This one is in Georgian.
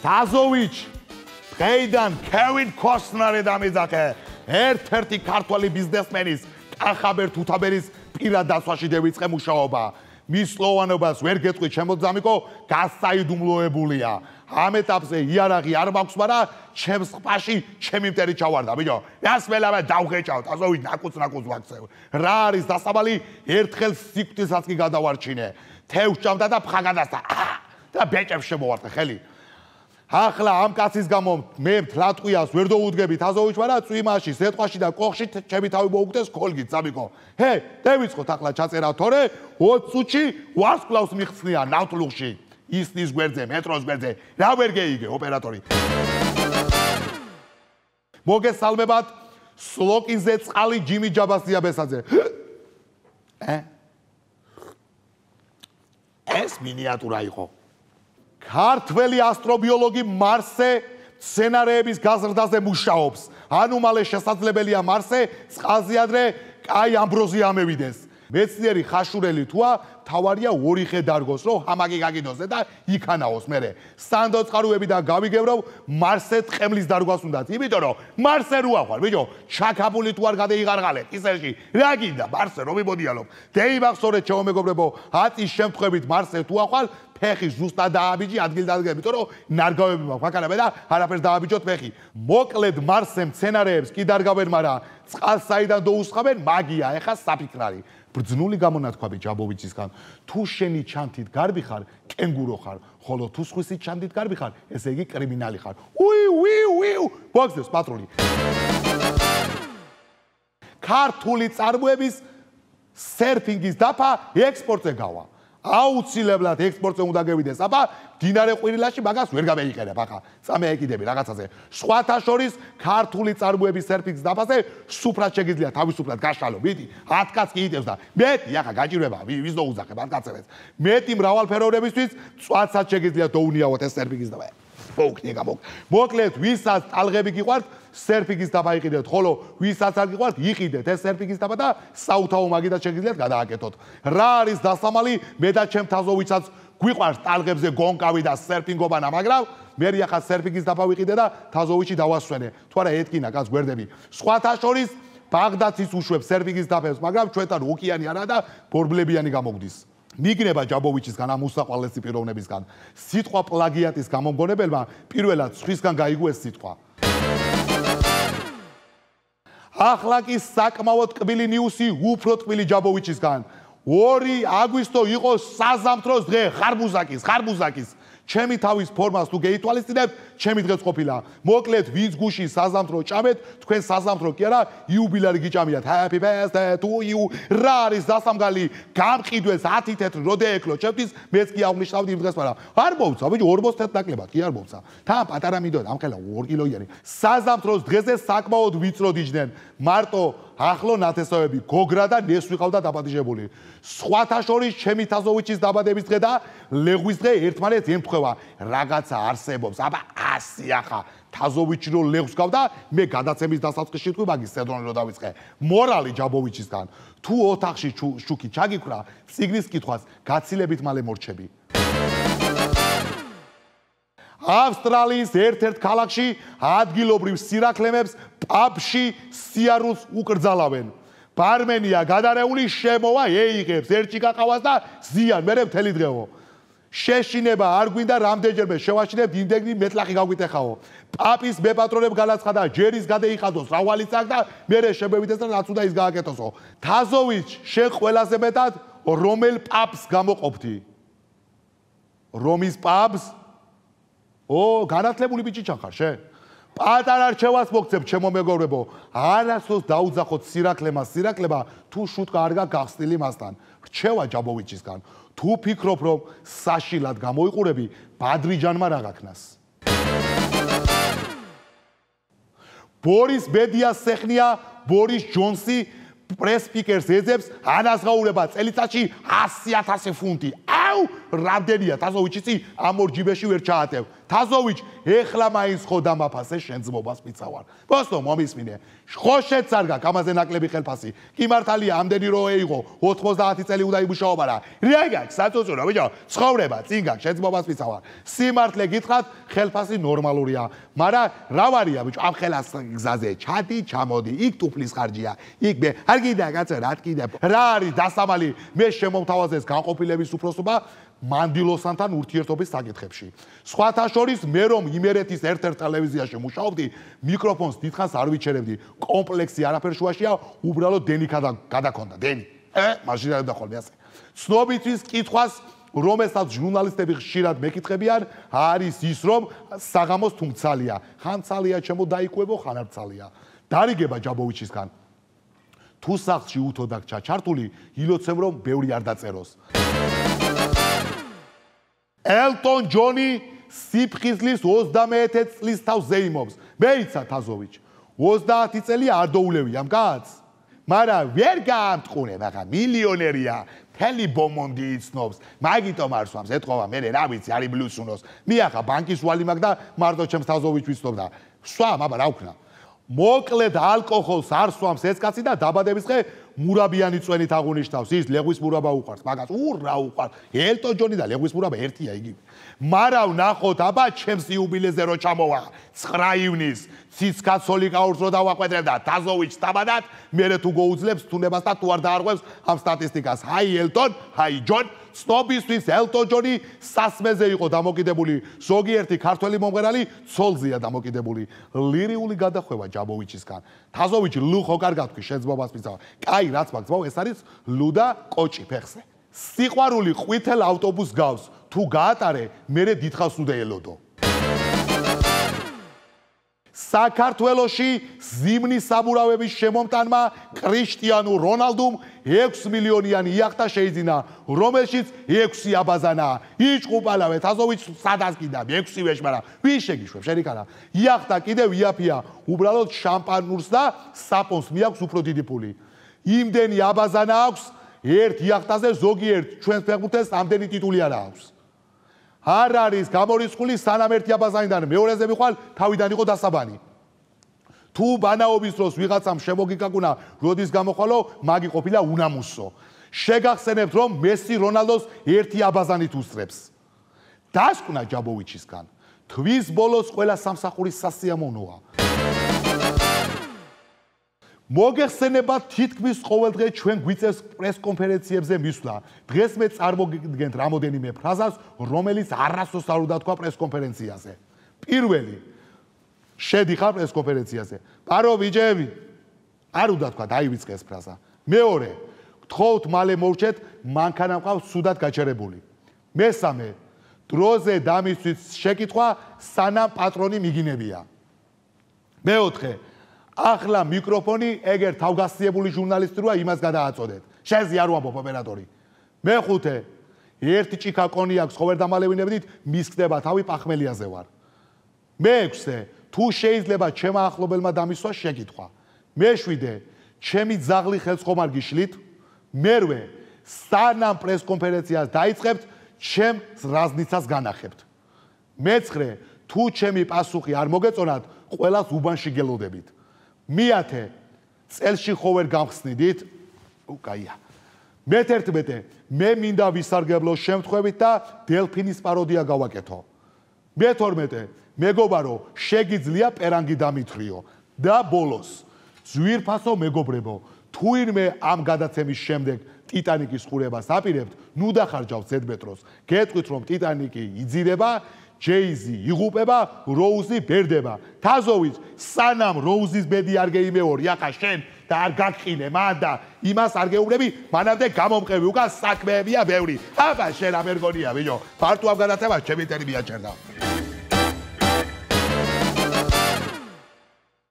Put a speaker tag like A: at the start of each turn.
A: დაზოვიჩ დღეიდან კევინ კოსნარი დამიძახე ერთ-ერთი ქართული ბიზნესმენის კახაბერ თუთაბერის პირად დასვაში დევიწყე მუშაობა მისლოვანობას ვერ გეტყვი ჩემო ძამიკო გასაიდუმლოებულია ამ ეტაპზე იარაღი არ მაქვს მარა ჩემს ყფაში ჩემი მტერი ჩავარდა ბიჭო რას მელამე დავღეჭავ დაზოვი ნაკუც ნაკუც ვაქცევ რა არის დასაბალი ერთხელ სიკვდილსაც კი გადავარჩინე თევს ჭამდა და ფხაგადასა და ბეჭებს შემოვარდა ხელი ახლა ამ კაცის გამო მე თლატყვიას ვერ დაუდგები თაზოუჩმარა წვიმაში, ზეთყვაში და ყოხში ჩემი თავი მოუკდეს კოლგი წამიკო. ჰე, დაივიწყოთ ახლა ჩაწერა თორე 20 წუთში ვარსკლავს მიხსნია ნავთლუღში. ისნის გვერდზე, მეტროს გვერდზე. რა ვერ გეიგე ოპერატორი. მოგესალმებათ სლოკინზე წყალი ჯიმი ჯაბასია ბესაძე. ჰე? ეს მინიატურა იყო. ქართველი ასტრობიოლოგი მარსზე სცენარების გაზრდაზე მუშაობს. ანუ მალე შესაძლებელია მარსზე წყალზე ადრე კაი ამბროზია ამევიდეს. მეცნიერი ხაშურელი თვა თავარია ორი ხე დარგოს რომ ჰამაგი გაგიდოს და იქანაოს მე სანდო წყარუები და გავიგებრო მარსე ტყემლის დარგვას უნდათ იმიტომ რომ მარსე რო აღარ ბიჭო ჩაკაპული თუ არ გადაიღარღალე ისეში რა გინდა მარსე რომ მიმოდიალო დეიბახსორე ჩემო მეგობრებო აწის შემთხვევით მარსე თუ აღარ ფეხი ზუსტად დააბიჭი ადგილ დადგა იმიტომ რომ ნარგავები მაქვს აკანა მე და არაფერს დააბიჭოთ ფეხი მოკლედ მარსე მცენარეებს კი დარგავენ მაგრამ წყალს საიდან დაუსხავენ მაგია ეხა საფიქრარი ბრძნული გამონათქვამი ჯაბოვიჩისგან თუ შენი ჩანთით გარბი ხარ კენგურო ხარ ხოლო თუ სხვისით ჩანთით გარბი ხარ ესე იგი კრიმინალი ხარ უი უი უი ბოქსდეს პატრული ქართული წარმოების სერფინგის დაფა ექსპორტზე გავა აუცილებლად ექსპორტზე უნდა გავიდეს. აბა, დინარე ყვირილაში მაგას ვერ გამეიყერებ ახლა. სამე ეკიდები რაღაცაზე. სხვათა შორის ქართული წარმოების სერფიქს დაფაზე სუფრად შეიძლება თავისუფლად გაშალო. მიდი, 10 კაცს კიდევს და მეტი ახლა გაჭირვება, ვის დაუძახებ 10 კაცებს. მეტი მრავალფეროვნებისთვის წვაცაც შეიძლება დაუნიაოთ ეს სერფიქს დაფაზე. ხოუქნი გამოგ. მოკლედ, ვისაც ტალღები გიყვართ, სერფიგის დაბა იყიდეთ, ხოლო ვისაც არ გიყვართ, იყიდეთ ეს სერფიგის დაბა და საუთაო მაგიდაც შეგიძლიათ გადააკეთოთ. რა არის დასამალი? მე და ჩემ თაზო ვისაც გვიყვარს ტალღებზე გონკავი და სერფინგობანა, მაგრამ მე ახლა სერფიგის დაბა ვიყიდე და თაზოვიჩი დავასვენე. თუ არა ეთკინა, კაც გვერდები. სხვათა შორის ბაღდათის უშვებ სერფიგის დაფებს, მაგრამ ჩვენთან ოკეანე არა და ბორბლებიანი გამოგდის. მიგნება ჯაბოვიჩისგან ამ უსაყვალესი პიროვნებისგან სიტყვა პლაგიატის გამომგონებელმა პირველად სხვისგან გაიგო ეს სიტყვა ახლა კი საკმაოდ კბილი ნიუსი უფრო ტკბილი ჯაბოვიჩისგან 2 აგვისტო იყო საზამთროს დღე ხარბუზაკის ხარბუზაკის ჩემი თავის ფორმას თუ გეითვალისწინებ, ჩემი დღეს ყოფილა. მოკლედ, ვინც გუში საზამთრო ჭამეთ, თქვენ საზამთრო კი არა, იუბილარი გიჭამიათ. Happy birthday to you. რა არის დასამგალი? გამყიდვეს 10 თეთრ როდე ეკლო ჩემთვის, მეც კი აღნიშნავდი იმ დღეს, მაგრამ არ მოვცა, ბიჭო, 40-ით დაკლებად, კი არ მოვცა. და პატარა მიდოდა, ამხელა 2 კილოიანი. საზამთროს დღესე საკმაოდ ვიწროდიჯდნენ. მარტო ახლო ნათესავები გოგრა და ნეს ვიყავდა დაბადებული. სხვათა შორის ჩემი თაზოვიჩის დაბადების დღე და ლეგვის დღე ერთმანეთს ემთხვევა. გამოიწვევა რაღაცა არსებობს აბა ასი ახა თაზოვიჩი რომ ლეგს გავდა მე გადაცემის დასაწყის შეთქვი მაგის სეზონი რომ დავიწყე მორალი ჯაბოვიჩისგან თუ ოთახში შუქი ჩაგიქრა სიგნის კითხვას გაცილებით მალე მორჩები ავსტრალიის ერთ-ერთ ქალაქში ადგილობრივ სირაქლემებს პაპში სიარულს უკრძალავენ ბარმენია გადარეული შემოვა ეიგებს ერთი კაკავას და ზიან მერე მთელი დღეო შეშინება არ გვინდა რამდენჯერმე შევაშინებ იმდენი მეტლახი გაგვიტეხაო პაპის მეპატრონებს განაცხადა ჯერის გადაიხადოს რავალი წაგდა მერე შემევიდეს და რაც უნდა ის გააკეთოსო თაზოვიჩ შენ ყველაზე მეტად რომელ პაპს გამოყოფდი რომის პაპს ო განათლებული ბიჭი ჩახარ შე პატარ არჩევას მოგცემ ჩემო მეგობრებო არასოდეს დაუძახოთ სირაკლემას სირაკლება თუ შუტყა არ გაგხსნილი მასთან რჩევა ჯაბოვიჩისგან თუ ფიქრობ, რომ საშილად გამოიყურები, ბადრიჯანმა რა გაქნას? ბორის ბედიას სეხნია ბორის ჯონსი პრეს სპიკერს ეძებს ანაზღაურება წელიწადში 100000 ფუნტი. აუ, რამდენია? თასო ვიჩიცი, ამ ორ ჯიბეში ვერ ჩაატევ. 100000 თაზოვიჩ ეხლა მაინც ხო დამაფასე შენ ძმობას მიცავარ ბოსტო მომისმინე ხო შეცარგა გამაზე ნაკლები ხელფასი კი მართალია ამდენი რო ეიღო 90 წელი უნდა იმუშაობარა რა გაქვს საწუწურო ბიჭო ცხოვრება წინ გაქვს შენ ძმობას მიცავარ სიმართლე გითხრათ ხელფასი ნორმალურია მარა რა ვარია ბიჭო ამ ხელას გზაზე ჩადი ჩამოდი იქ ტუფლის ხარჯია იქ მე არ გიდა კაცო რა გიდა რა არის დასამალი მე შემომთავაზეს განყოფილების უფროსობა მანდილოსანთან ურთიერთობის საკითხებში. სხვათა შორის მე რომ იმერეთის ერთ-ერთ ტელევიზიაში მუშაობდი, მიკროფონს დიდხანს არ ვიჩერებდი. კომპლექსი არაფერ შუაშია, უბრალოდ დენიკა და გადაქონდა დენი. ე, მაშინ არ დახვალ მე ასე. ცნობიტვის კითხვას რომელსაც ჟურნალისტები ხშირად მეკითხებიან, არის ის რომ საღამოს თუმცალია, ხანცალია ჩემო დაიკუებო ხანარცალია. დარიგება ჯაბოვიჩისგან. თუ სახლში უთო დაგჩა ჩართული, ილოცემ რომ ბევრი არ დაწეროს. ელტონ ჯონი სიფხიზლის 30-ე წლის თავ ზეიმობს. მეიცა თაზოვიჩ. 30 წელი არ დაულევია, მკაც. მარა ვერ გამტყუნე, მაგრამ მილიონერია. თელი ბომონდი იცნობს. მაგიტომ არ სვამს, ეთქვა მე რა ვიცი, არი ბლუსუნოს. მიახა ბანკის ვალი მაგ და მარტო ჩემს თაზოვიჩ ვიცნობდა. სვამ, აბა რა ვქნა. მოკლედ ალკოჰოლს არ სვამს ეს კაცი და დაბადების დღე მურაბიანი წვენით აღუნიშნავს ის ლეგვის მურაბა უყარს მაგას ურა უყარს ელტონ ჯონი და ლეგვის მურაბა ერთია იგი მარავ ნახოთ აბა ჩემს იუბილეზე რო ჩამოვა 9 ივნის ციცკაცოლი კაურს რო დავაყვეთრებ და დაზოვიჩ თაბადად მერე თუ გოუძლებს თუნებას და თუ არ დაარღვევს ამ სტატისტიკას ჰაი ელტონ ჰაი ჯონ სტობისთვის ელტონ ჯონი სასმეზე იყო დამოკიდებული ზოგიერთი ქართველი მომღერალი ცოლზია დამოკიდებული ლირიული გადახვევა ჯაბოვიჩისგან თაზოვიჩი ლუ ხო კარგად გქვი შენს მომას მიცავ. კაი, რაც მაგ ძმო, ეს არის ლუ და კოჭი ფეხზე. სიყვარული ყვითელ ავტობუსს გავს. თუ გაატარე, მე დითხავს უნდა ელოდო. საქართველოში ზიმნის სამურავების შემომტანმა ქრისტიანო რონალდომ 6 მილიონიანი იახტა შეიძინა, რომელშიც 6 აბაზანა. იჭყუპალავეთ, აზოვიც სადას კიდა 6 ვეშ, მაგრამ ვინ შეგიშვებს, შენიკარა. იახტა კიდევ იაფია, უბრალოდ შამპანურს და საპონს მიაქვს უფრო დიდი ფული. იმდენი აბაზანა აქვს, ერთ იახტაზე ზოგიერთ ჩვენს ფეხბურთელს ამდენი ტიტული არა აქვს. არ არის გამორიცხული სანამერთიაბაზანიდან მეორეზე მიყვალ თავიდან იყო დასაბანი თუ ბანაობის დროს ვიღაცამ შემოგიკაკუნა როდის გამოხვალო მაგი ყოფილა უნამუსო შეგახსენებთ რომ მესი რონალდოს ერთი აბაზანით უსწრებს დასკვნა ჯაბოვიჩისგან თვის ბოლოს ყველა სამსახურის სასიამოვნოა მოგეხსენება თითქმის ყოველდღე ჩვენ გვიწეს პრესკონფერენციებზე მისვლა. დღეს მე წარმოგიდგენთ რამოდენიმე ფრაზას, რომელიც არასოდეს არ უნდა თქვა პრესკონფერენციაზე. პირველი. შედიხარ პრესკონფერენციაზე. პარო ვიჯები. არ უნდა თქვა დაივიწყეს ფრაზა. მეორე. გთხოვთ მალე მოვრჩეთ, მანქანა მყავ სუდად გაჩერებული. მესამე. დროზე დამისვით შეკითხვა, სანამ პატრონი მიგინებია. მეოთხე. ახლა მიკროფონი ეგერ თავგასწიებული ჟურნალისტურა იმას გადააწოდეთ. შეზიარო ამ ოპერატორი. მეხუთე. ერთი ჭიქა კონი აქვს, ხო ვერ დამალევინებდით? მისკდება თავი პახმელიაზე ვარ. მეექვსე. თუ შეიძლება ჩემო ახლობელმა დამისვა შეკითხვა. მეშვიდე. ჩემი ძაღლი ხელცხომარ გიშლით. მერვე. სანამ პრეს კონფერენციას დაიწყებთ, ჩემ ზრაზნიცას განახებთ. მეცხრე. თუ ჩემი პასუხი არ მოგეწონათ, ყოველას უბანში გელოდებით. მეათე წელში ხო ვერ გამხსნიდით? უკაია. მე-11 მე მინდა ვისარგებლო შემთხვევით და დელფინის პაროდია გავაკეთო. მე-12 მეგობარო, შეგიძლია პერანგი დამithრიო და ბოლოს ზვირფასო მეგობრებო, თუ ირმე ამ გადაცემის შემდეგ ტიტანიკის ხურებას აპირებთ, ნუ დახარჯავთ ზედმეტროს. გეტყვით რომ ტიტანიკი იძირება ჯეიზი იღუპება, როუზი ბერდება. თაზოვის სანამ როუზის ბედი არ გეიმეორი, ახლა შენ და არ გაკინე მან და იმას არ გეუბნები, მანამდე გამომყევი უკან საქმეებია ბევრი. აბა შენ ამერგონია ბიჭო, პარტუ ამ განათება ჩემი ტერმინია ჩერდა.